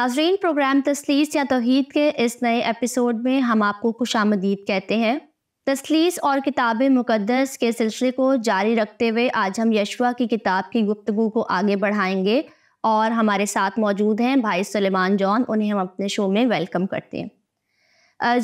नाजरीन प्रोग्राम तसलीस या तोहद के इस नए एपिसोड में हम आपको खुश आमदीद कहते हैं तसलीस और किताब मुकदस के सिलसिले को जारी रखते हुए आज हम यशवा की किताब की गुफ्तु को आगे बढ़ाएंगे और हमारे साथ मौजूद हैं भाई सलेमान जॉन उन्हें हम अपने शो में वेलकम करते हैं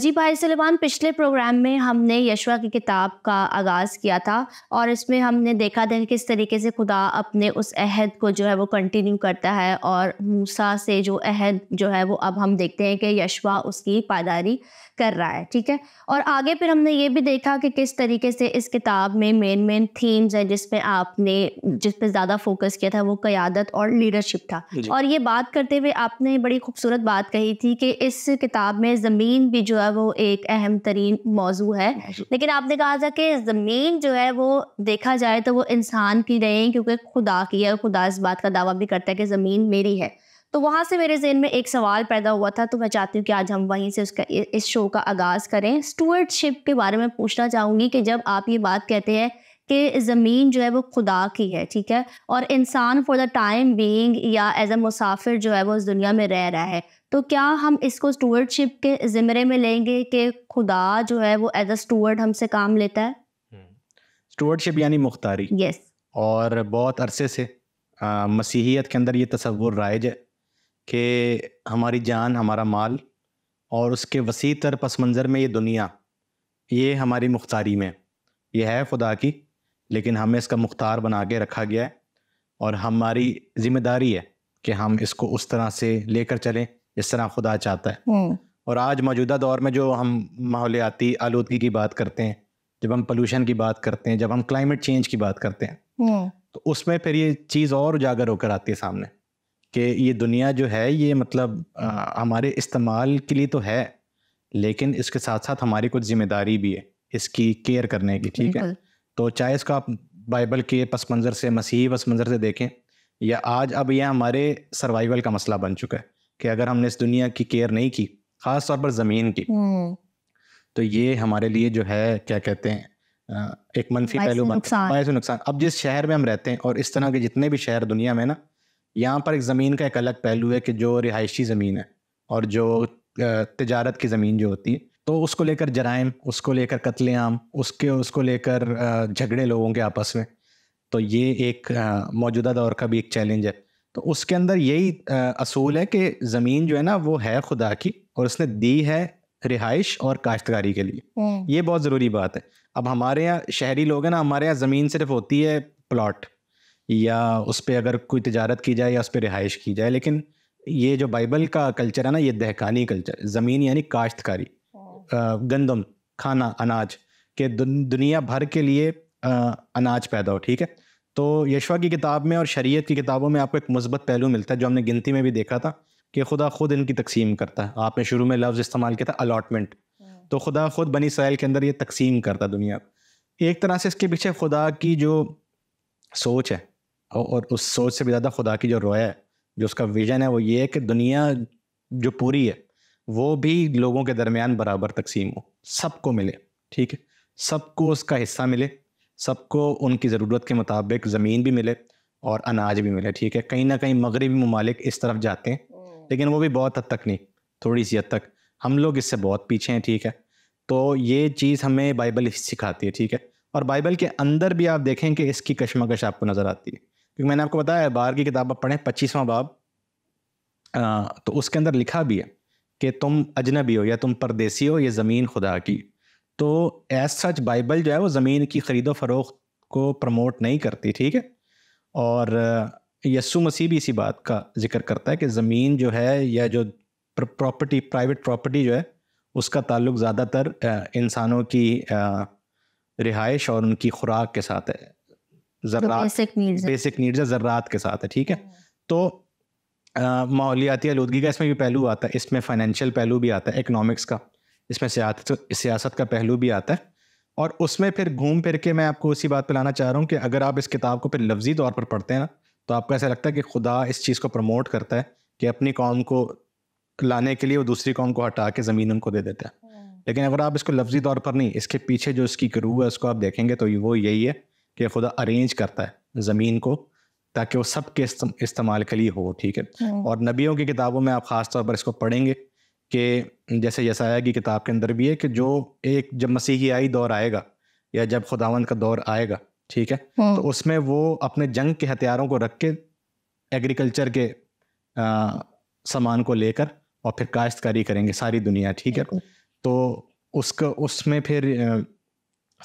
जी भाई सलेमान पिछले प्रोग्राम में हमने यशवा की किताब का आगाज़ किया था और इसमें हमने देखा था किस तरीके से खुदा अपने उस अहद को जो है वो कंटिन्यू करता है और मूसा से जो अहद जो है वो अब हम देखते हैं कि यशवा उसकी पायदारी कर रहा है ठीक है और आगे फिर हमने ये भी देखा कि किस तरीके से इस किताब में मेन मेन थीम्स हैं जिसपे आपने जिस पे ज़्यादा फोकस किया था वो क़्यादत और लीडरशिप था और ये बात करते हुए आपने बड़ी खूबसूरत बात कही थी कि इस किताब में ज़मीन भी जो है वो एक अहम तरीन मौजू है लेकिन आपने कहा था कि ज़मीन जो है वो देखा जाए तो वो इंसान की नहीं क्योंकि खुदा की है खुदा इस बात का दावा भी करता है कि ज़मीन मेरी है तो वहाँ से मेरे जहन में एक सवाल पैदा हुआ था तो मैं चाहती हूँ कि आज हम वहीं से उसका इस शो का आगाज़ करें स्टूअर्डशिप के बारे में पूछना चाहूँगी कि जब आप ये बात कहते हैं कि ज़मीन जो है वो खुदा की है ठीक है और इंसान फॉर द टाइम बीइंग या एज अ मुसाफिर जो है वो इस दुनिया में रह रहा है तो क्या हम इसको स्टूवर्डशिप के ज़िमरे में लेंगे कि खुदा जो है वो एज अ स्टूवर्ड हमसे काम लेता है स्टूवर्डशिप हम्म। यानी मुख्तारी यस yes. और बहुत अरसे से आ, मसीहियत के अंदर ये तस्वुर राइज है कि हमारी जान हमारा माल और उसके वसी तर पस मंज़र में ये दुनिया ये हमारी मुख्तारी में ये है खुदा की लेकिन हमें इसका मुख्तार बना के रखा गया है और हमारी ज़िम्मेदारी है कि हम इसको उस तरह से लेकर चलें जिस तरह खुदा चाहता है हम्म। और आज मौजूदा दौर में जो हम माहौलियाती आलूदगी की बात करते हैं जब हम पोल्यूशन की बात करते हैं जब हम क्लाइमेट चेंज की बात करते हैं हम्म। तो उसमें फिर ये चीज़ और उजागर होकर आती है सामने कि ये दुनिया जो है ये मतलब आ, हमारे इस्तेमाल के लिए तो है लेकिन इसके साथ साथ हमारी कुछ जिम्मेदारी भी है इसकी केयर करने की ठीक है तो चाहे इसको आप बाइबल के पस मंज़र से मसीह पस मंज़र से देखें या आज अब यह हमारे सर्वाइवल का मसला बन चुका है कि अगर हमने इस दुनिया की केयर नहीं की खास तौर पर ज़मीन की हम्म। तो ये हमारे लिए जो है क्या कहते हैं एक मनफी पहलू बायस नुकसान अब जिस शहर में हम रहते हैं और इस तरह के जितने भी शहर दुनिया में ना यहाँ पर एक ज़मीन का एक अलग पहलू है कि जो रिहायशी ज़मीन है और जो तजारत की ज़मीन जो होती है तो उसको लेकर जराइम उसको लेकर कत्लेआम उसके उसको लेकर झगड़े लोगों के आपस में तो ये एक मौजूदा दौर का भी एक चैलेंज है तो उसके अंदर यही असूल है कि ज़मीन जो है ना वो है खुदा की और उसने दी है रिहाइश और काश्तकारी के लिए हम्म। ये बहुत ज़रूरी बात है अब हमारे यहाँ शहरी लोग हैं ना हमारे यहाँ ज़मीन सिर्फ होती है प्लॉट या उस पर अगर कोई तजारत की जाए या उस पर रिहाइश की जाए लेकिन ये जो बाइबल का कल्चर है ना ये दहकानी कल्चर ज़मीन यानी काश्तकारी हम्म। गंदम खाना अनाज के दुनिया भर के लिए अनाज पैदा हो ठीक है तो यशवा की किताब में और शरीयत की किताबों में आपको एक मुस्बत पहलू मिलता है जो हमने गिनती में भी देखा था कि खुदा खुद इनकी तकसीम करता है आपने शुरू में लफ्ज़ इस्तेमाल किया था अलाटमेंट हम्म। तो खुदा खुद बनी सैल के अंदर ये तकसीम करता दुनिया एक तरह से इसके पीछे खुदा की जो सोच है और उस सोच से भी ज़्यादा खुदा की जो रोया है जो उसका विजन है वो ये है कि दुनिया जो पूरी है वो भी लोगों के दरमियान बराबर तकसीम हो सबको मिले ठीक है सबको उसका हिस्सा मिले सबको उनकी ज़रूरत के मुताबिक ज़मीन भी मिले और अनाज भी मिले ठीक है कहीं ना कहीं मगरबी ममालिक इस तरफ जाते हैं लेकिन वो भी बहुत हद तक नहीं थोड़ी सी हद तक हम लोग इससे बहुत पीछे हैं ठीक है तो ये चीज़ हमें बाइबल सिखाती है ठीक है और बाइबल के अंदर भी आप देखें कि इसकी कशमकश आपको नज़र आती है क्योंकि मैंने आपको बताया बाहर की किताब आप पढ़ें पच्चीसवा बाब तो उसके अंदर लिखा भी है कि तुम अजनबी हो या तुम परदेसी हो ये ज़मीन खुदा की तो एज सच बाइबल जो है वो ज़मीन की ख़रीदो फरोख को प्रमोट नहीं करती ठीक है और यस्सु मसीह भी इसी बात का जिक्र करता है कि ज़मीन जो है या जो प्रॉपर्टी प्राइवेट प्रॉपर्टी जो है उसका ताल्लुक ज़्यादातर इंसानों की रिहाइश और उनकी खुराक के साथ है मतलब ज़र्रात बेसिक नीड्स है ज़र्रात के साथ है ठीक है हाँ। तो माहौलियाती आलूदगी का इसमें भी पहलू आता है इसमें फाइनेंशियल पहलू भी आता है इकनॉमिक्स का इसमें सियासत सियासत का पहलू भी आता है और उसमें फिर घूम फिर के मैं आपको उसी बात पर लाना चाह रहा हूँ कि अगर आप इस किताब को फिर लफ्जी तौर पर पढ़ते हैं ना तो आपको ऐसा लगता है कि खुदा इस चीज़ को प्रमोट करता है कि अपनी कौम को लाने के लिए वो दूसरी कौम को हटा के ज़मीन उनको दे देता है हम्म। लेकिन अगर आप इसको लफ्जी तौर पर नहीं इसके पीछे जो इसकी क्रू है उसको आप देखेंगे तो वो यही है कि खुदा अरेंज करता है ज़मीन को ताकि वो सब के इस्तेमाल के लिए हो ठीक है हम्म। और नबियों की किताबों में आप ख़ास तौर पर इसको पढ़ेंगे कि जैसे यसाया की किताब के अंदर भी है कि जो एक जब मसीहियाई दौर आएगा या जब खुदावन का दौर आएगा ठीक है हम्म। तो उसमें वो अपने जंग के हथियारों को रख के एग्रीकल्चर के सामान को लेकर और फिर काश्तकारी करेंगे सारी दुनिया ठीक है तो उसका उसमें फिर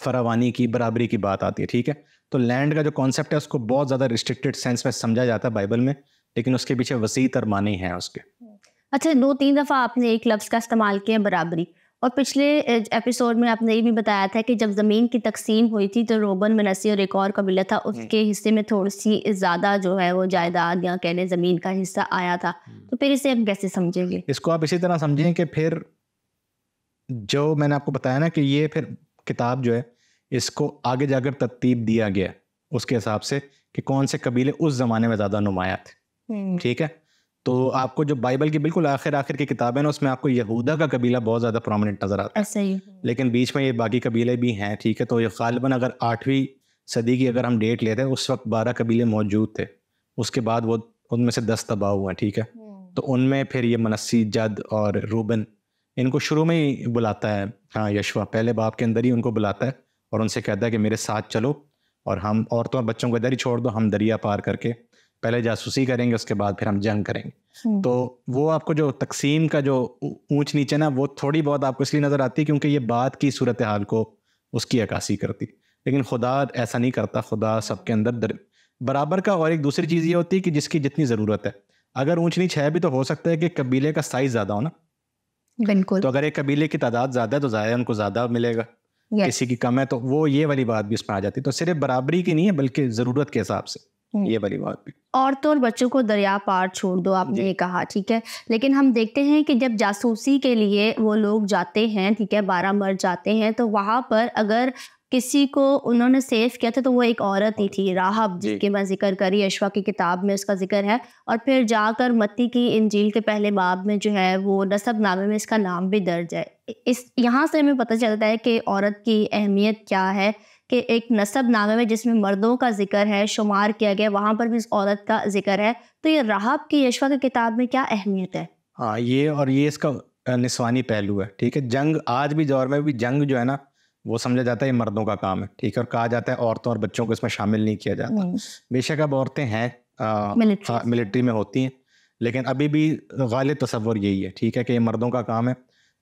फरावानी की बराबरी की बात आती है ठीक है तो लैंड का जो कॉन्सेप्ट है उसको बहुत ज़्यादा रिस्ट्रिक्टेड सेंस में समझा जाता है बाइबल में लेकिन उसके पीछे वसी तर माने हैं उसके अच्छा दो तीन दफ़ा आपने एक लफ्ज़ का इस्तेमाल किया बराबरी और पिछले एपिसोड में आपने ये भी बताया था कि जब ज़मीन की तकसीम हुई थी तो रोबन मनसी और एक और कबीला था उसके हिस्से में थोड़ी सी ज़्यादा जो है वो जायदाद या कहने ज़मीन का हिस्सा आया था हम्म। तो फिर इसे आप कैसे समझेंगे इसको आप इसी तरह समझें कि फिर जो मैंने आपको बताया ना कि ये फिर किताब जो है इसको आगे जाकर तरतीब दिया गया उसके हिसाब से कि कौन से कबीले उस ज़माने में ज़्यादा नुमाया थे हम्म। ठीक है तो आपको जो बाइबल की बिल्कुल आखिर आखिर की किताब है ना उसमें आपको यहूदा का कबीला बहुत ज़्यादा प्रोमिनेंट नज़र आता है सही लेकिन बीच में ये बाकी कबीले भी हैं ठीक है तो ये गालबन अगर आठवीं सदी की अगर हम डेट लेते हैं उस वक्त बारह कबीले मौजूद थे उसके बाद वो उनमें से दस तबाह हुए ठीक है हम्म। तो उनमें फिर ये मनस्सी जद और रूबन इनको शुरू में ही बुलाता है हाँ यशवा पहले बाप के अंदर ही उनको बुलाता है और उनसे कहता है कि मेरे साथ चलो और हम औरतों और बच्चों को इधर ही छोड़ दो हम दरिया पार करके पहले जासूसी करेंगे उसके बाद फिर हम जंग करेंगे हम्म। तो वो आपको जो तकसीम का जो ऊंच नीचे ना वो थोड़ी बहुत आपको इसलिए नज़र आती है क्योंकि ये बात की सूरत हाल को उसकी अक्सी करती लेकिन खुदा ऐसा नहीं करता खुदा सबके अंदर दर बराबर का और एक दूसरी चीज़ ये होती है कि जिसकी जितनी ज़रूरत है अगर ऊंच नीच है भी तो हो सकता है कि कबीले का साइज़ ज़्यादा हो ना बिल्कुल तो अगर एक कबीले की तादाद ज़्यादा है तो ज़्यादा उनको ज़्यादा मिलेगा किसी की कम है तो वो ये वाली बात भी इसमें आ जाती है तो सिर्फ बराबरी की नहीं है बल्कि ज़रूरत के हिसाब से हम्म। ये वाली बात भी औरतों और बच्चों को दरिया पार छोड़ दो आपने ये कहा ठीक है लेकिन हम देखते हैं कि जब जासूसी के लिए वो लोग जाते हैं ठीक है बारह मर जाते हैं तो वहां पर अगर किसी को उन्होंने सेव किया था तो वो एक औरत ही थी राहब जिसकी मैं जिक्र करी अशवा की किताब में उसका जिक्र है और फिर जाकर मत्ती की इंजील के पहले बाब में जो है वो नसब नामे में इसका नाम भी दर्ज है इस यहाँ से हमें पता चलता है कि औरत की अहमियत क्या है के एक नसब नामे में जिसमें मर्दों का जिक्र है शुमार किया गया वहाँ पर भी इस औरत का जिक्र है तो ये राहब की यशवा की किताब में क्या अहमियत है हाँ ये और ये इसका निस्वानी पहलू है ठीक है जंग आज भी दौर में भी जंग जो है ना वो समझा जाता है ये मर्दों का काम है ठीक है और कहा जाता है औरतों और बच्चों को इसमें शामिल नहीं किया जाता हम्म। बेशक अब औरतें हैं हाँ, मिलिट्री में होती हैं लेकिन अभी भी गालिब तस्वर यही है ठीक है कि ये मर्दों का काम है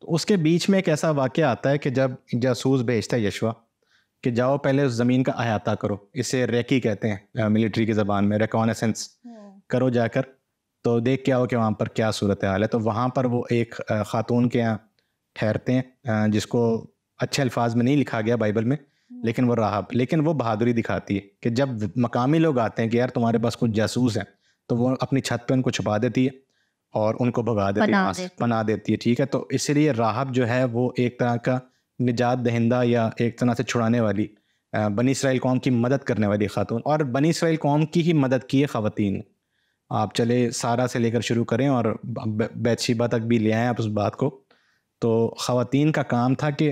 तो उसके बीच में एक ऐसा वाक्य आता है कि जब जासूस भेजता है यशवा कि जाओ पहले उस ज़मीन का अहाता करो इसे रेकी कहते हैं मिलिट्री की ज़बान में रेकॉनसेंस हम्म। करो जाकर तो देख के आओ कि वहाँ पर क्या सूरत हाल है तो वहाँ पर वो एक ख़ातून के यहाँ ठहरते हैं जिसको अच्छे अल्फाज में नहीं लिखा गया बाइबल में हम्म। लेकिन वो राहब लेकिन वो बहादुरी दिखाती है कि जब मकामी लोग आते हैं कि यार तुम्हारे पास कुछ जासूस हैं तो वो अपनी छत पे उनको छुपा देती है और उनको भगा देती है पना देती है ठीक है तो इसलिए राहब जो है वो एक तरह का निजात दहिंदा या एक तरह से छुड़ाने वाली बनी इसराइल कौम की मदद करने वाली खातून और बनी इसराइल कौम की ही मदद की है ख़वान आप चले सारा से लेकर शुरू करें और बैतशीबा तक भी ले आएँ आप उस बात को तो ख़वान का काम था कि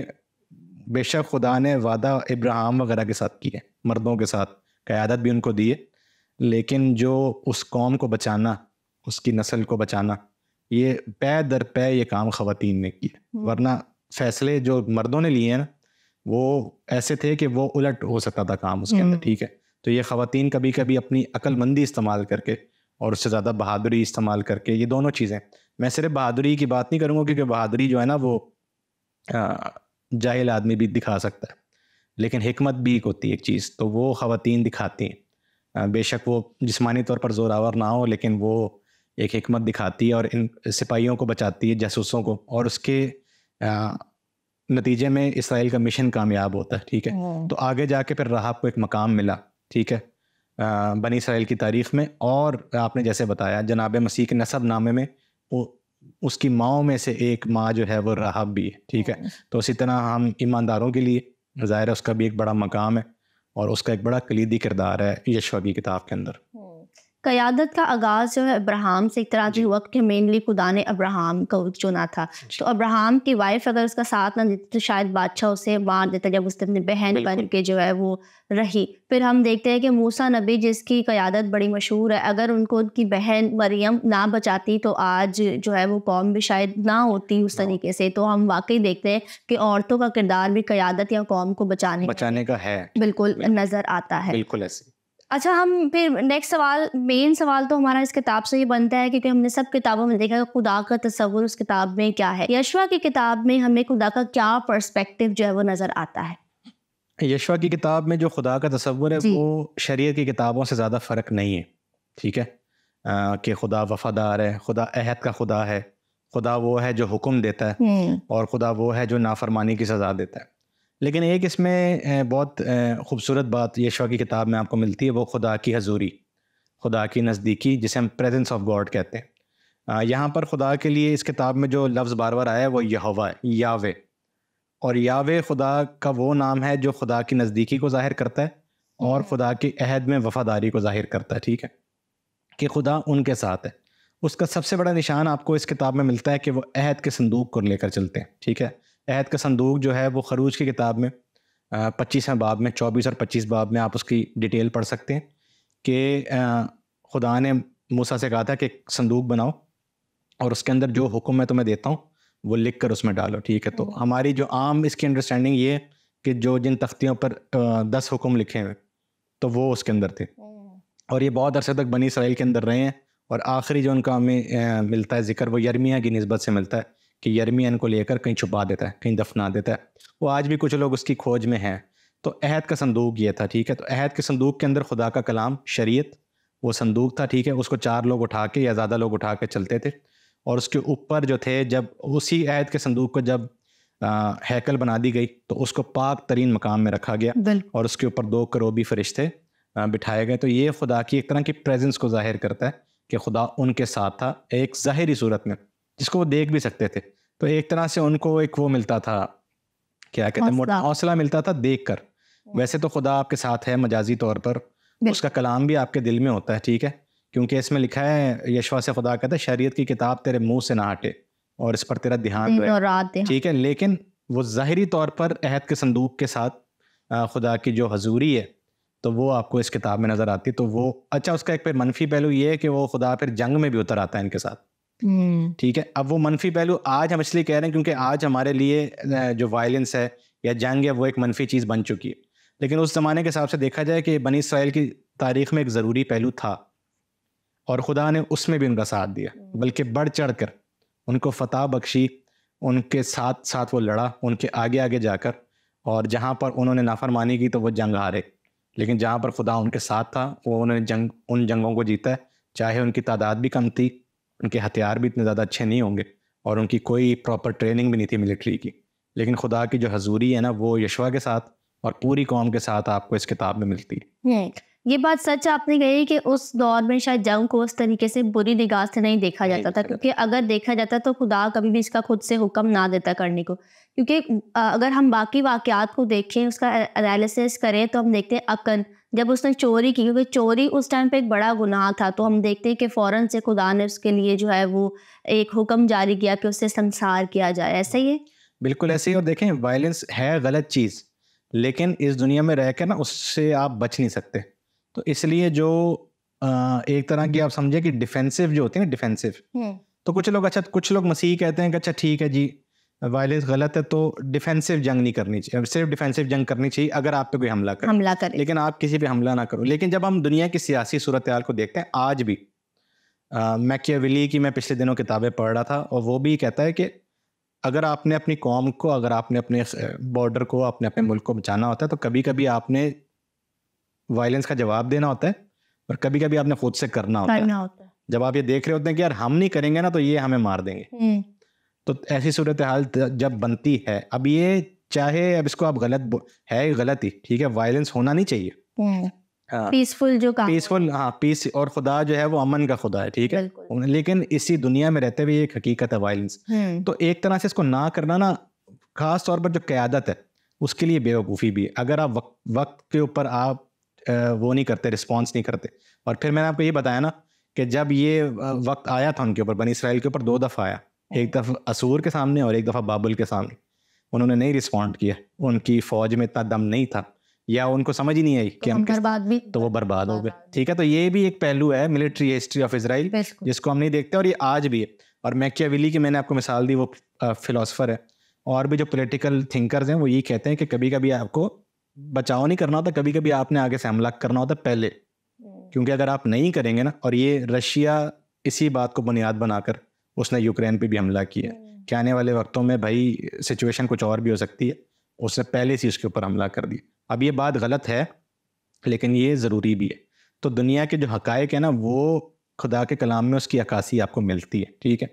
बेशक खुदा ने वादा इब्राहिम वगैरह के साथ किए मर्दों के साथ क़्यादत भी उनको दिए लेकिन जो उस कौम को बचाना उसकी नस्ल को बचाना ये पै दर पै ये काम ख़वान ने किया हम्म। वरना फैसले जो मर्दों ने लिए हैं ना वो ऐसे थे कि वो उलट हो सकता था काम उसके अंदर हम्म। ठीक है तो ये खातन कभी कभी अपनी अक्लमंदी इस्तेमाल करके और उससे ज़्यादा बहादुरी इस्तेमाल करके ये दोनों चीज़ें मैं सिर्फ बहादुरी की बात नहीं करूँगा क्योंकि बहादुरी जो है ना वो जाहिल आदमी भी दिखा सकता है लेकिन हमत भी एक होती है एक चीज़ तो वो खातन दिखाती हैं बेशक वो जिसमानी तौर पर जोरावर ना हो लेकिन वो एक हमत दिखाती है और इन सिपाहियों को बचाती है जासूसों को और उसके नतीजे में इसराइल का मिशन कामयाब होता है ठीक है तो आगे जाके फिर राहब को एक मकाम मिला ठीक है बनी इसराइल की तारीख में और आपने जैसे बताया जनाब मसीह के नसब नामे में वो उसकी माओ में से एक माँ जो है वो राहब भी है ठीक है तो इसी तरह हम ईमानदारों के लिए ज़ाहिर है उसका भी एक बड़ा मकाम है और उसका एक बड़ा कलीदी किरदार है यशवा की किताब के अंदर क़्यादत का आगाज़ जो है अब्राहम से एक तरह की हुआ कि मेनली खुदा ने अब्राहम को चुना था तो अब्राहम की वाइफ अगर उसका साथ ना देती तो शायद बादशाह उसे मार देता जब उसने अपनी बहन बन के जो है वो रही फिर हम देखते हैं कि मूसा नबी जिसकी कयादत बड़ी मशहूर है अगर उनको उनकी बहन मरियम ना बचाती तो आज जो है वो कौम भी शायद ना होती उस तरीके से तो हम वाकई देखते हैं कि औरतों का किरदार भी क़्यादत या कौम को बचाने बचाने का है बिल्कुल नज़र आता है बिल्कुल ऐसे अच्छा हम फिर नेक्स्ट सवाल मेन सवाल तो हमारा इस किताब से ही बनता है क्योंकि हमने सब किताबों में देखा है खुदा का तस्वुर उस किताब में क्या है यशवा की किताब में हमें खुदा का क्या पर्सपेक्टिव जो है वो नज़र आता है यशवा की किताब में जो खुदा का तस्वुर है वो शरीय की किताबों से ज़्यादा फ़र्क नहीं है ठीक है कि खुदा वफादार है खुदा अहद का खुदा है खुदा वो है जो हुक्म देता है हम्म। और खुदा वो है जो नाफरमानी की सज़ा देता है लेकिन एक इसमें बहुत खूबसूरत बात यशवा की किताब में आपको मिलती है वो खुदा की हजूरी खुदा की नज़दीकी जिसे हम प्रेजेंस ऑफ गॉड कहते हैं यहाँ पर खुदा के लिए इस किताब में जो लफ्ज़ बार बार आया है वो यहवा यावे और यावे खुदा का वो नाम है जो खुदा की नज़दीकी को ज़ाहिर करता है और हम्म। खुदा के अहद में वफादारी को ज़ाहिर करता है ठीक है कि खुदा उनके साथ है उसका सबसे बड़ा निशान आपको इस किताब में मिलता है कि वह अहद के संदूक को लेकर चलते हैं ठीक है अहद का संदूक जो है वो खरूज की किताब में पच्चीसवें बाब में चौबीस और पच्चीस बाब में आप उसकी डिटेल पढ़ सकते हैं कि खुदा ने मूसा से कहा था कि संदूक बनाओ और उसके अंदर जो हुक्म मैं तुम्हें देता हूँ वो लिख कर उसमें डालो ठीक है तो हमारी जो आम इसकी अंडरस्टैंडिंग ये कि जो जिन तख्तियों पर दस हुक्म लिखे हुए तो वो उसके अंदर थे और ये बहुत अरसे तक बनी इसराइल के अंदर रहे हैं और आखिरी जो उनका हमें मिलता है जिक्र वो यरमिया की नस्बत से मिलता है कि यरमियन को लेकर कहीं छुपा देता है कहीं दफना देता है वो आज भी कुछ लोग उसकी खोज में हैं तो अहद का संदूक ये था ठीक है तो अहद के संदूक के अंदर खुदा का कलाम शरीयत वो संदूक था ठीक है उसको चार लोग उठा के या ज़्यादा लोग उठा के चलते थे और उसके ऊपर जो थे जब उसी अहद के संदूक को जब हैकल बना दी गई तो उसको पाक तरीन मकाम में रखा गया और उसके ऊपर दो करोबी फरिश्ते बिठाए गए तो ये खुदा की एक तरह की प्रेजेंस को जाहिर करता है कि खुदा उनके साथ था एक ज़ाहरी सूरत में जिसको वो देख भी सकते थे तो एक तरह से उनको एक वो मिलता था क्या कहते हैं हौसला मिलता था देख कर वैसे तो खुदा आपके साथ है मजाजी तौर पर उसका कलाम भी आपके दिल में होता है ठीक है क्योंकि इसमें लिखा है यशवा से खुदा कहता है शरीयत की किताब तेरे मुंह से ना हटे और इस पर तेरा ध्यान ठीक है लेकिन वो ज़ाहरी तौर पर अहद के संदूक के साथ खुदा की जो हजूरी है तो वो आपको इस किताब में नज़र आती है तो वो अच्छा उसका एक फिर मनफी पहलू ये है कि वो खुदा फिर जंग में भी उतर आता है इनके साथ हम्म। ठीक है अब वो मनफी पहलू आज हम इसलिए कह रहे हैं क्योंकि आज हमारे लिए जो वायलेंस है या जंग है वो एक मनफी चीज़ बन चुकी है लेकिन उस ज़माने के हिसाब से देखा जाए कि बनी इसराइल की तारीख में एक ज़रूरी पहलू था और खुदा ने उसमें भी उनका साथ दिया हम्म। बल्कि बढ़ चढ़ कर उनको फतह बख्शी उनके साथ साथ वो लड़ा उनके आगे आगे जाकर और जहाँ पर उन्होंने नाफरमानी की तो वो जंग हारे लेकिन जहाँ पर खुदा उनके साथ था वो उन्होंने जंग उन जंगों को जीता है चाहे उनकी तादाद भी कम थी उनके हथियार भी इतने ज़्यादा अच्छे नहीं होंगे और उनकी कोई प्रॉपर ट्रेनिंग भी नहीं थी मिलिट्री की लेकिन खुदा की जो हजूरी है ना वो यशवा के साथ और पूरी कौम के साथ आपको इस किताब में मिलती है ये बात सच आपने कही कि उस दौर में शायद जंग को उस तरीके से बुरी निगाह से नहीं देखा जाता था क्योंकि अगर देखा जाता तो खुदा कभी भी इसका खुद से हुक्म ना देता करने को क्योंकि अगर हम बाकी वाक़ात को देखें उसका एनालिसिस करें तो हम देखते हैं अकन जब उसने चोरी की क्योंकि चोरी उस टाइम पे एक बड़ा गुनाह था तो हम देखते हैं कि फ़ौरन से खुदा ने उसके लिए जो है वो एक हुक्म जारी किया कि उससे संसार किया जाए ऐसा ही है बिल्कुल ऐसे ही और देखें वायलेंस है गलत चीज़ लेकिन इस दुनिया में रह कर ना उससे आप बच नहीं सकते तो इसलिए जो एक तरह की आप समझे कि डिफेंसिव जो होती है ना डिफेंसिव हम्म। तो कुछ लोग अच्छा कुछ लोग मसीह कहते हैं कि अच्छा ठीक है जी वायलेंस गलत है तो डिफेंसिव जंग नहीं करनी चाहिए सिर्फ डिफेंसिव जंग करनी चाहिए अगर आप पे कोई हमला करे हमला करे लेकिन आप किसी पे हमला ना करो लेकिन जब हम दुनिया की सियासी सूरत हाल को देखते हैं आज भी मैकियाविली की मैं पिछले दिनों किताबें पढ़ रहा था और वो भी कहता है कि अगर आपने अपनी कौम को अगर आपने अपने बॉर्डर को अपने अपने मुल्क को बचाना होता है तो कभी कभी आपने वायलेंस का जवाब देना होता है और कभी कभी आपने खुद से करना होता है जब आप ये देख रहे होते हैं कि यार हम नहीं करेंगे ना तो ये हमें मार देंगे हम्म। तो ऐसी सूरत हाल जब बनती है अब ये चाहे अब इसको आप गलत है गलत ही ठीक है वायलेंस होना नहीं चाहिए पीसफुल हम्म। हाँ। जो पीसफुल हाँ पीस और खुदा जो है वो अमन का खुदा है ठीक है लेकिन इसी दुनिया में रहते हुए एक हकीकत है वायलेंस हम्म। तो एक तरह से इसको ना करना ना खास तौर पर जो क्यादत है उसके लिए बेवकूफ़ी भी अगर आप वक्त वक्त के ऊपर आप वो नहीं करते रिस्पॉन्स नहीं करते और फिर मैंने आपको ये बताया ना कि जब ये वक्त आया था उनके ऊपर बनी इसराइल के ऊपर दो दफ़ा आया एक दफ़ा असूर के सामने और एक दफ़ा बाबुल के सामने उन्होंने नहीं रिस्पॉन्ड किया उनकी फौज में इतना दम नहीं था या उनको समझ ही नहीं आई कि तो हम बर्बाद भी तो वो बर्बाद हो गए ठीक है तो ये भी एक पहलू है मिलिट्री हिस्ट्री ऑफ इसराइल जिसको हम नहीं देखते और ये आज भी है और मैकियाविली की मैंने आपको मिसाल दी वो फ़िलासफ़र है और भी जो पोलिटिकल थिंकर्स हैं वो ये कहते हैं कि कभी कभी आपको बचाव नहीं करना होता कभी कभी आपने आगे से हमला करना होता पहले क्योंकि अगर आप नहीं करेंगे ना और ये रशिया इसी बात को बुनियाद बनाकर उसने यूक्रेन पे भी हमला किया हम्म। कि आने वाले वक्तों में भाई सिचुएशन कुछ और भी हो सकती है उसने पहले से उसके ऊपर हमला कर दिया अब ये बात गलत है लेकिन ये ज़रूरी भी है तो दुनिया के जो हकायक है ना वो खुदा के कलाम में उसकी अक्सी आपको मिलती है ठीक है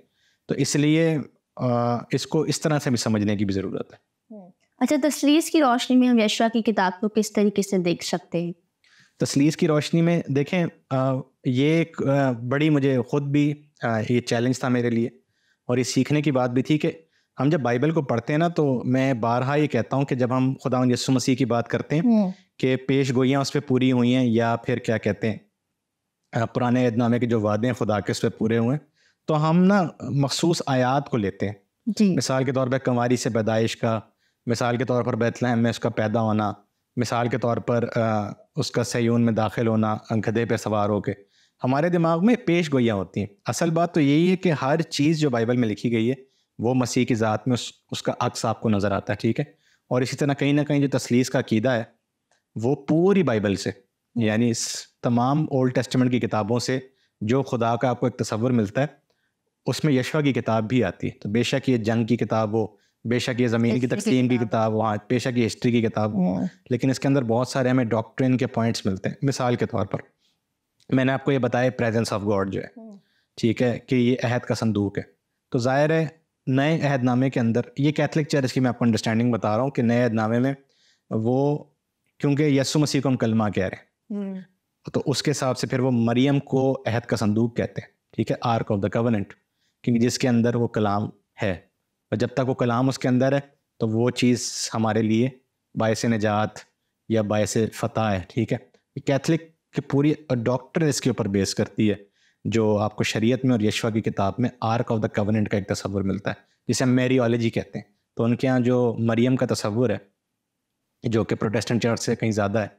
तो इसलिए इसको इस तरह से भी समझने की भी ज़रूरत है हम्म। अच्छा तस्लीस की रोशनी में हम यशवा की किताब को किस तरीके से देख सकते हैं तसलीस की रोशनी में देखें आ, ये एक बड़ी मुझे ख़ुद भी ये चैलेंज था मेरे लिए और ये सीखने की बात भी थी कि हम जब बाइबल को पढ़ते हैं ना तो मैं बारहा ये कहता हूँ कि जब हम खुदा यसु मसीह की बात करते हैं हम्म। कि पेश गोइयाँ उस पर पूरी हुई हैं या फिर क्या कहते हैं पुराने अदनामे के जो वादे हैं खुदा के उस पर पूरे हुए हैं तो हम ना मखसूस आयात को लेते हैं जी। मिसाल के तौर पर कंवारी से पैदाइश का मिसाल के तौर पर बैतलहम में उसका पैदा होना मिसाल के तौर पर आ, उसका सयून में दाखिल होना गधे पे सवार होकर हमारे दिमाग में पेश गोइयाँ होती हैं असल बात तो यही है कि हर चीज़ जो बाइबल में लिखी गई है वो मसीह की ज़ात में उस उसका अक्स आपको नज़र आता है ठीक है और इसी तरह कहीं ना कहीं जो तसलीस का अकीदा है वो पूरी बाइबल से यानी इस तमाम ओल्ड टेस्टमेंट की किताबों से जो खुदा का आपको एक तस्वर मिलता है उसमें यशवा की किताब भी आती है तो बेशक ये जंग की किताब हो बेशक ये ज़मीन की तकसीम की किताब हो हाँ, बेशक ये हिस्ट्री की किताब हो हाँ। लेकिन इसके अंदर बहुत सारे हमें डॉक्ट्रिन के पॉइंट्स मिलते हैं मिसाल के तौर पर मैंने आपको ये बताया प्रेजेंस ऑफ गॉड जो है हम्म। ठीक है कि ये अहद का संदूक है तो जाहिर है नए अहदनामे के अंदर ये कैथलिक चर्च की मैं आपको अंडरस्टैंडिंग बता रहा हूँ कि नए अहदनामे में वो क्योंकि यसु मसीह को हम कलमा कह रहे हैं हम्म। तो उसके हिसाब से फिर वो मरियम को अहद का संदूक कहते हैं ठीक है आर्क ऑफ द कवनेंट क्योंकि जिसके अंदर वो कलाम है और जब तक वो कलाम उसके अंदर है तो वो चीज़ हमारे लिए बायस नजात या बायस फ़तह है ठीक है कैथलिक कि पूरी डॉक्टर इसके ऊपर बेस करती है जो आपको शरीयत में और यशवा की किताब में आर्क ऑफ द कवनेंट का एक तस्वुर मिलता है जिसे हम मेरियोलॉजी कहते हैं तो उनके यहाँ जो मरियम का तस्वुर है जो कि प्रोटेस्टेंट चर्च से कहीं ज़्यादा है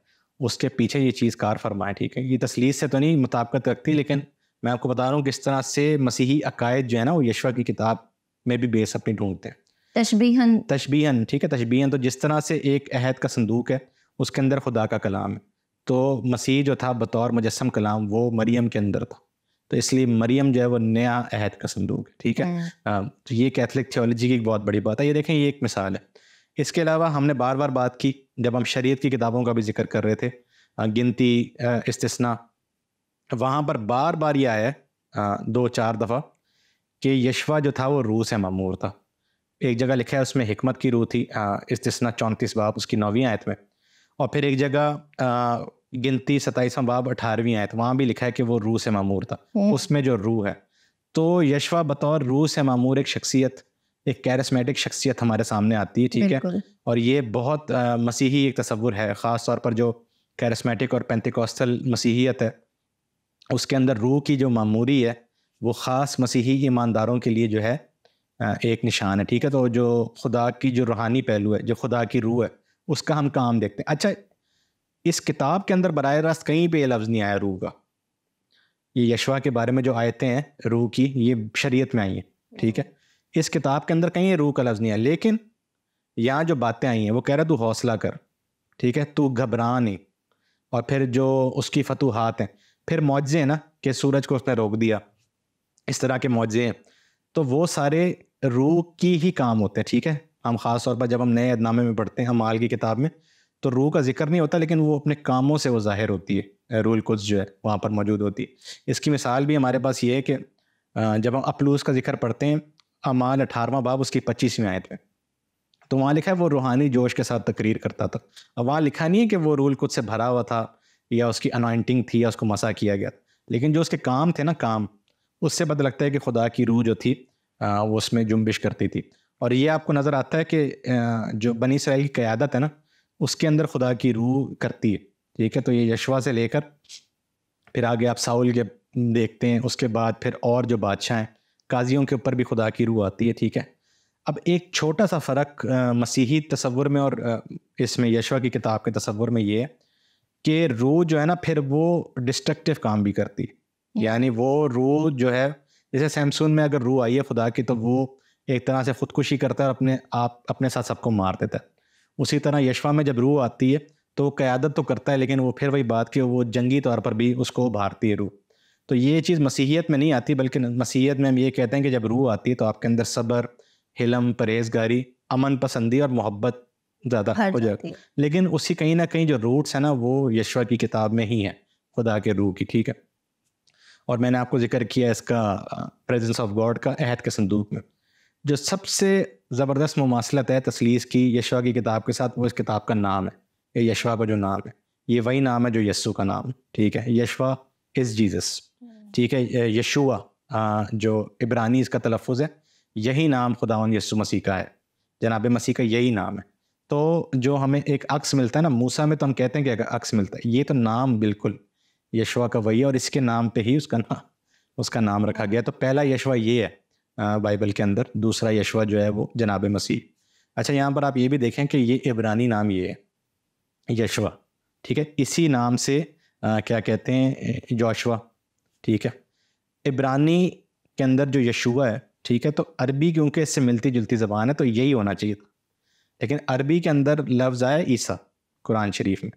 उसके पीछे ये चीज़ कार फरमाए ठीक है ये तसलीस से तो नहीं मुताबकत रखती लेकिन मैं आपको बता रहा हूँ किस तरह से मसीही अकायद जो है ना वो यशवा की किताब में भी बेस अपनी ढूंढते हैं तशबीहन तशबीहन ठीक है तशबीहन तो जिस तरह से एक अहद का संदूक है उसके अंदर खुदा का कलाम है तो मसीह जो था बतौर मुजस्म कलाम वो मरियम के अंदर था तो इसलिए मरियम जो है वो नया अहद का संदूक है ठीक है आ, हम्म। तो ये कैथलिक थियोलॉजी की एक बहुत बड़ी बात है ये देखें ये एक मिसाल है इसके अलावा हमने बार बार बात की जब हम शरीयत की किताबों का भी जिक्र कर रहे थे गिनती इस्तना वहाँ पर बार बार ये आया दो चार दफ़ा कि यशवा जो था वो रूह से मामूर था एक जगह लिखा है उसमें हिकमत की रूह थी इस्तना चौंतीस बाप उसकी नौवीं आयत में और फिर एक जगह गिनती सताईसवा बाब अठारहवीं आयत वहाँ भी लिखा है कि वो रूह से मामूर था हम्म। उसमें जो रूह है तो यशवा बतौर रूह से मामूर एक शख्सियत एक कैरिस्मेटिक शख्सियत हमारे सामने आती है ठीक है और ये बहुत आ, मसीही एक तस्वुर है ख़ास तौर पर जो कैरिस्मेटिक और पेंतिकॉस्तल मसीहियत है उसके अंदर रूह की जो मामूरी है वो ख़ास मसीही ईमानदारों के लिए जो है एक निशान है ठीक है तो जो खुदा की जो रूहानी पहलू है जो खुदा की रूह है उसका हम काम देखते हैं अच्छा इस किताब के अंदर बर रास्त कहीं पर यह लफ्ज़ नहीं आया रूह का ये यशवा के बारे में जो आयतें हैं रूह की ये शरीयत में आई हैं ठीक है इस किताब के अंदर कहीं रूह का लफ्ज़ नहीं आया लेकिन यहाँ जो बातें आई हैं वो कह रहा तू हौसला कर ठीक है तू घबरा नहीं और फिर जो उसकी फतूहत हैं फिर मुआवजे हैं ना कि सूरज को उसने रोक दिया इस तरह के मुआवजे हैं तो वो सारे रूह की ही काम होते हैं ठीक है हम ख़ास तौर पर जब हम नए अदनामे में पढ़ते हैं हम माल की किताब में तो रूह का जिक्र नहीं होता लेकिन वो अपने कामों से वो जाहिर होती है रूल कुछ जो है वहाँ पर मौजूद होती है इसकी मिसाल भी हमारे पास ये है कि जब हम अपलूस का जिक्र पढ़ते हैं अमाल अठारवा बाब उसकी पच्चीसवीं आयत में तो वहाँ लिखा है वो रूहानी जोश के साथ तकरीर करता था अब वहाँ लिखा नहीं है कि वो रूल कुछ से भरा हुआ था या उसकी अनॉइंटिंग थी या उसको मसा किया गया लेकिन जो उसके काम थे ना काम उससे पता लगता है कि खुदा की रूह जो थी वो उसमें जुम्बिश करती थी और ये आपको नज़र आता है कि जो बनी इसराइल की क़्यादत है ना उसके अंदर खुदा की रूह करती है ठीक है तो ये यशवा से लेकर फिर आगे आप साउल के देखते हैं उसके बाद फिर और जो बादशाह हैं काजियों के ऊपर भी खुदा की रूह आती है ठीक है अब एक छोटा सा फ़र्क मसीही तस्वुर में और इसमें यशवा की किताब के तस्वुर में ये है कि रूह जो है ना फिर वो डिस्ट्रक्टिव काम भी करती है यानी वो रूह जो है जैसे सैमसून में अगर रूह आई है खुदा की तो वो एक तरह से खुदकुशी करता है और अपने आप अपने साथ सबको मार देता है उसी तरह यशवा में जब रूह आती है तो क़्यादत तो करता है लेकिन वो फिर वही बात कि वो जंगी तौर पर भी उसको उभारती है रूह तो ये चीज़ मसीहियत में नहीं आती बल्कि मसीहियत में हम ये कहते हैं कि जब रूह आती है तो आपके अंदर सब्र हिलम परहेजगारी अमन पसंदी और मोहब्बत ज़्यादा हो जाती लेकिन उसकी कहीं ना कहीं जो रूट्स हैं ना वो यशवा की किताब में ही है खुदा के रूह की ठीक है और मैंने आपको जिक्र किया इसका प्रेजेंस ऑफ गॉड का अहद के संदूक में जो सबसे ज़बरदस्त मुमासलत है तसलीस की यशवा की किताब के साथ वो इस किताब का नाम है ये यशवा का जो नाम है ये वही नाम है जो यस्सु का नाम ठीक है यशवा इज़ जीसस हम्म। ठीक है यशुआ जो इब्रानी इसका तलफ़ है यही नाम खुदा यस्सु मसीह का है जनाब मसीह का यही नाम है तो जो हमें एक अक्स मिलता है ना मूसा में तो हम कहते हैं कि अक्स मिलता है ये तो नाम बिल्कुल यशवा का वही है और इसके नाम पे ही उसका नाम उसका नाम रखा गया तो पहला यशवा ये है बाइबल के अंदर दूसरा यशवा जो है वो जनाब मसीह अच्छा यहाँ पर आप ये भी देखें कि ये इब्रानी नाम ये है यशवा ठीक है इसी नाम से आ, क्या कहते हैं जोशवा ठीक है इब्रानी के अंदर जो यशुआ है ठीक है तो अरबी क्योंकि इससे मिलती जुलती ज़बान है तो यही होना चाहिए था लेकिन अरबी के अंदर लफ्ज़ आया ईसा कुरान शरीफ में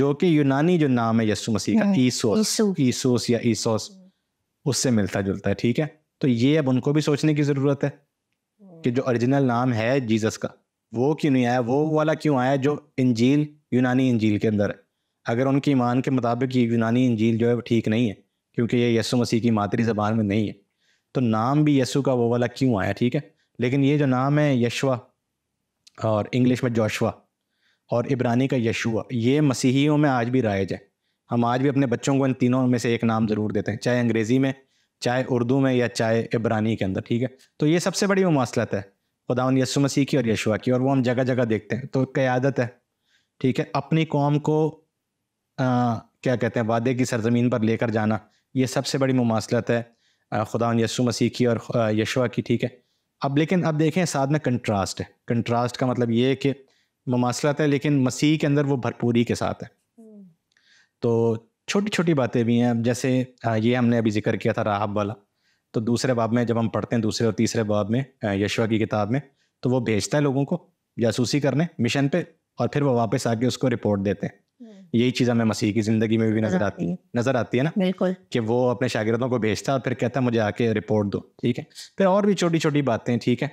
जो कि यूनानी जो नाम है यसु मसीह का हाँ, ईसोस ईसोस या ईसोस उससे मिलता जुलता है ठीक है तो ये अब उनको भी सोचने की ज़रूरत है कि जो ओरिजिनल नाम है जीसस का वो क्यों नहीं आया वो वाला क्यों आया जो इंजील यूनानी इंजील के अंदर है अगर उनके ईमान के मुताबिक ये यूनानी इंजील जो है वो ठीक नहीं है क्योंकि ये यसु मसीह की मातरी ज़बान में नहीं है तो नाम भी यसु का वो वाला क्यों आया ठीक है लेकिन ये जो नाम है यशवा और इंग्लिश में जोशवा और इब्रानी का यशुआ ये मसीहियों में आज भी राइज है हम आज भी अपने बच्चों को इन तीनों में से एक नाम ज़रूर देते हैं चाहे अंग्रेज़ी में चाहे उर्दू में या चाहे इब्रानी के अंदर ठीक है तो ये सबसे बड़ी ममासलत है ख़ुदा यसु मसीह की और यशुआ की और वो हम जगह जगह देखते हैं तो क्यादत है ठीक है अपनी कौम को आ, क्या कहते हैं वादे की सरजमीन पर लेकर जाना ये सबसे बड़ी ममासलत है ख़ुदा यसु मसीह की और यशुआ की ठीक है अब लेकिन अब देखें साथ में कंट्रास्ट है कंट्रास्ट का मतलब ये है कि ममासलत है लेकिन मसीह के अंदर वो भरपूरी के साथ है हम्म। तो छोटी छोटी बातें भी हैं जैसे ये हमने अभी जिक्र किया था राहब वाला तो दूसरे बाब में जब हम पढ़ते हैं दूसरे और तीसरे बाब में यशवा की किताब में तो वो भेजता है लोगों को जासूसी करने मिशन पे और फिर वो वापस आके उसको रिपोर्ट देते हैं हम्म। यही चीज़ हमें मसीह की ज़िंदगी में भी नज़र आती है नज़र आती है ना बिल्कुल कि वो अपने शागिदों को भेजता है और फिर कहता है मुझे आके रिपोर्ट दो ठीक है फिर और भी छोटी छोटी बातें ठीक है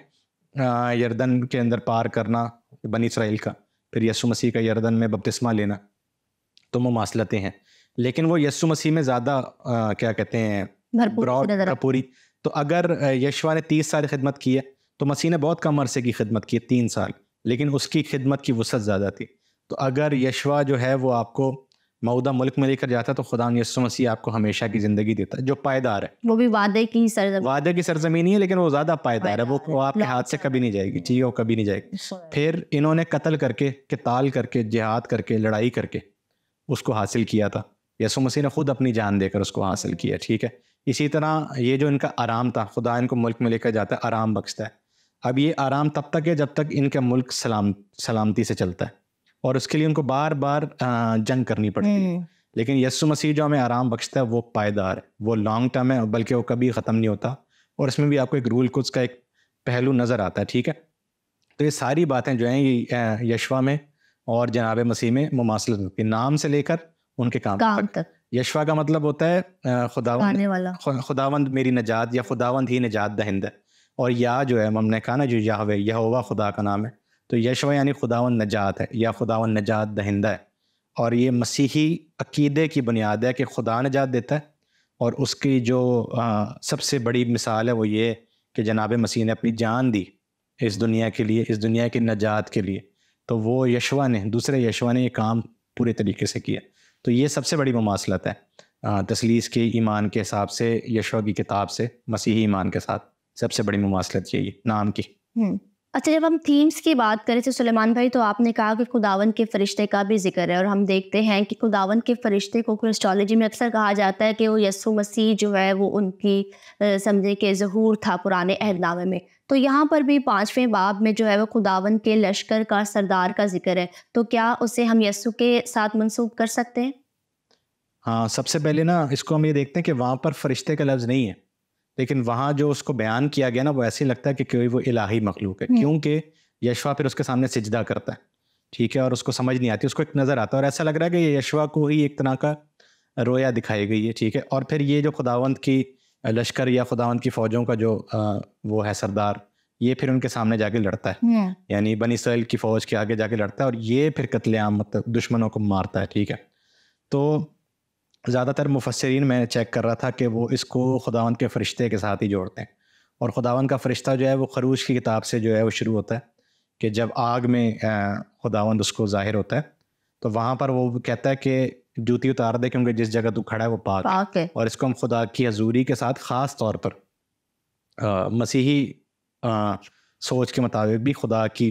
यर्दन के अंदर पार करना बनी इसराइल का फिर यसु मसीह का यर्दन में बपतिस्मा लेना तो वो मासलतें हैं लेकिन वो यस्सु मसीह में ज़्यादा क्या कहते हैं पूरी तो अगर यशवा ने तीस साल खिदमत की है तो मसीह ने बहुत कम अरसे की खिदमत की है तीन साल लेकिन उसकी खिदमत की वसत ज़्यादा थी तो अगर यशवा जो है वो आपको मऊदा मुल्क में लेकर जाता तो खुदा यस्सु मसीह आपको हमेशा की ज़िंदगी देता है जो पायदार है वो भी वादे की सरजमीन वादे की सरजमीन है लेकिन वो ज़्यादा पायदार है वो, वो आपके हाथ से कभी नहीं जाएगी ठीक है वो कभी नहीं जाएगी फिर इन्होंने कत्ल करके किताल करके जिहाद करके लड़ाई करके उसको हासिल किया था यसु मसीह ने खुद अपनी जान देकर उसको हासिल किया ठीक है इसी तरह ये जो इनका आराम था खुदा इनको मुल्क में लेकर जाता है आराम बख्शता है अब ये आराम तब तक है जब तक इनका मुल्क सलाम सलामती से चलता है और उसके लिए उनको बार बार जंग करनी पड़ती है हम्म। लेकिन यस्सु मसीह जो हमें आराम बख्शता है वो पायदार है वो लॉन्ग टर्म है बल्कि वो कभी ख़त्म नहीं होता और इसमें भी आपको एक रूल कुछ का एक पहलू नज़र आता है ठीक है तो ये सारी बातें जो हैं ये यशवा में और जनाब मसीह में मुमासलत होती नाम से लेकर उनके काम, काम तक, यशवा का मतलब होता है खुदावंद वाला खुदावंद मेरी नजात या खुदावंद ही नजात दहिंद है और या जो है हमने कहा ना जो याहवे यहोवा खुदा का नाम है तो यशवा यानी खुदावंद नजात है या खुदावंद नजात दहिंदा है और ये मसीही अकीदे की बुनियाद है कि खुदा नजात देता है और उसकी जो आ, सबसे बड़ी मिसाल है वो ये कि जनाब मसीह ने अपनी जान दी इस दुनिया के लिए इस दुनिया की नजात के लिए तो वो यशवा ने दूसरे यशवा ने ये काम पूरे तरीके से किया तो ये सबसे बड़ी ममासलत है तसलीस के ईमान के हिसाब से यशो की किताब से मसीही ईमान के साथ सबसे बड़ी ममासलत यही नाम की अच्छा जब हम थीम्स की बात करें तो सुलेमान भाई तो आपने कहा कि खुदावन के फरिश्ते का भी जिक्र है और हम देखते हैं कि खुदावन के फरिश्ते को क्रिस्टोलॉजी में अक्सर कहा जाता है कि वो यसु मसीह जो है वो उनकी समझे के जहूर था पुराने अहदनामे में तो यहाँ पर भी पाँचवें बाब में जो है वो खुदावन के लश्कर का सरदार का जिक्र है तो क्या उसे हम यस्सु के साथ मंसूब कर सकते हैं हाँ सबसे पहले ना इसको हम ये देखते हैं कि वहाँ पर फरिश्ते का लफ्ज़ नहीं है लेकिन वहाँ जो उसको बयान किया गया ना वो ऐसे लगता है कि क्योंकि वो इलाही मखलूक है हम्म। क्योंकि यशवा फिर उसके सामने सिजदा करता है ठीक है और उसको समझ नहीं आती उसको एक नज़र आता है और ऐसा लग रहा है कि ये यशवा को ही एक तरह का रोया दिखाई गई है ठीक है और फिर ये जो खुदावंत की लश्कर या खुदावंत की फौजों का जो वो है सरदार ये फिर उनके सामने जाके लड़ता है हम्म। यानी बनी सैल की फौज के आगे जाके लड़ता है और ये फिर कत्लेआम मतलब दुश्मनों को मारता है ठीक है तो ज़्यादातर मुफसरीन मैं चेक कर रहा था कि वो इसको खुदावंत के फरिश्ते के साथ ही जोड़ते हैं और खुदावन का फरिश्ता जो है वो खरूज की किताब से जो है वो शुरू होता है कि जब आग में खुदावंद उसको ज़ाहिर होता है तो वहाँ पर वो कहता है कि जूती उतार दे क्योंकि जिस जगह तू खड़ा है वो पाक, पाक है और इसको हम खुदा की हजूरी के साथ ख़ास तौर पर आ, मसीही आ, सोच के मुताबिक भी खुदा की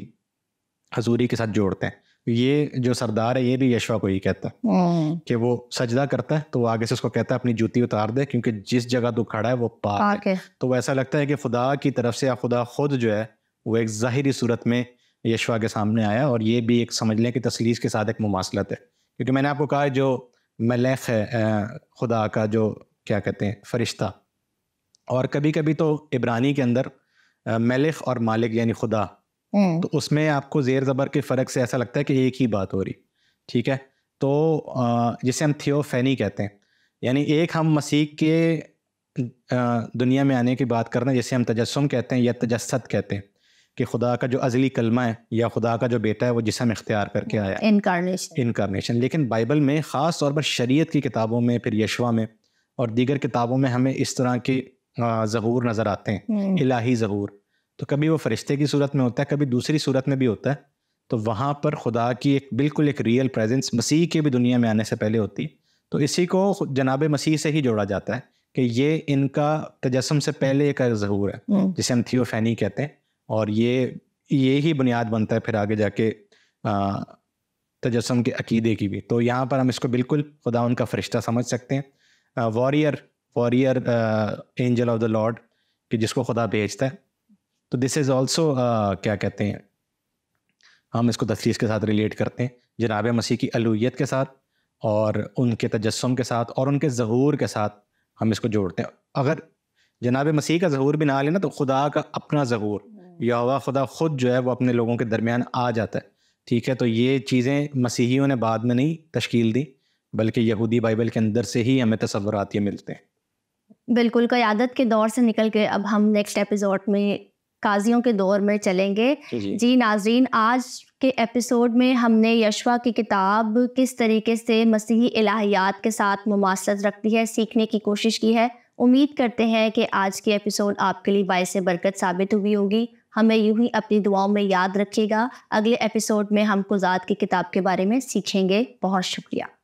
हजूरी के साथ जोड़ते हैं ये जो सरदार है ये भी यशवा को ही कहता है हम्म। कि वो सजदा करता है तो आगे से उसको कहता है अपनी जूती उतार दे क्योंकि जिस जगह तू खड़ा है वो पाक, पाक है।, है तो ऐसा लगता है कि खुदा की तरफ से या खुदा खुद जो है वो एक ज़ाहरी सूरत में यशवा के सामने आया और ये भी एक समझ लें कि तसलीस के साथ एक मुमासलत है क्योंकि मैंने आपको कहा जो मलेख है खुदा का जो क्या कहते हैं फरिश्ता और कभी कभी तो इब्रानी के अंदर मलेख और मालिक यानी खुदा हम्म। तो उसमें आपको जेर ज़बर के फ़र्क से ऐसा लगता है कि एक ही बात हो रही ठीक है तो जिसे हम थियोफेनी कहते हैं यानी एक हम मसीह के दुनिया में आने की बात कर रहे हैं जिसे हम तजस्म कहते हैं या तजस्त कहते हैं कि खुदा का जो अजली कलमा है या खुदा का जो बेटा है वो जिसम इख्तियार करके आया इनकारनेशन इनकारनेशन लेकिन बाइबल में ख़ास तौर पर शरीयत की किताबों में फिर यशवा में और दीगर किताबों में हमें इस तरह के ज़हूर नज़र आते हैं हम्म। इलाही जहूर तो कभी वो फरिश्ते की सूरत में होता है कभी दूसरी सूरत में भी होता है तो वहाँ पर खुदा की एक बिल्कुल एक रियल प्रेजेंस मसीह के भी दुनिया में आने से पहले होती है तो इसी को जनाब मसीह से ही जोड़ा जाता है कि ये इनका तजस्म से पहले एक जहूर है हम्म। जिसे हम थियोफैनी कहते हैं और ये ये ही बुनियाद बनता है फिर आगे जाके तजस्म के अकीदे की भी तो यहाँ पर हम इसको बिल्कुल खुदा उनका फरिश्ता समझ सकते हैं warrior warrior angel of the Lord कि जिसको खुदा भेजता है तो दिस इज़ ऑल्सो क्या कहते हैं हम इसको तफरीज के साथ रिलेट करते हैं जनाब मसीह की अलूत के साथ और उनके तजस्म के साथ और उनके जहूर के साथ हम इसको जोड़ते हैं अगर जनाब मसीह का जहूर भी ना लेना तो खुदा का अपना जहूर यावा खुदा ख़ुद जो है वो अपने लोगों के दरमियान आ जाता है ठीक है तो ये चीज़ें मसीहियों ने बाद में नहीं तश्कील दी बल्कि यहूदी बाइबल के अंदर से ही हमें तस्वरत ये मिलते हैं बिल्कुल क़्यादत के दौर से निकल के अब हम नेक्स्ट एपिसोड में काजियों के दौर में चलेंगे जी, जी नाजरीन आज के एपिसोड में हमने यशवा की किताब किस तरीके से मसीही इलाहियात के साथ मुमासलत रखती है सीखने की कोशिश की है उम्मीद करते हैं कि आज की एपिसोड आपके लिए बायस बरकत साबित हुई होगी हमें यूं ही अपनी दुआओं में याद रखिएगा अगले एपिसोड में हम कुजात की किताब के बारे में सीखेंगे बहुत शुक्रिया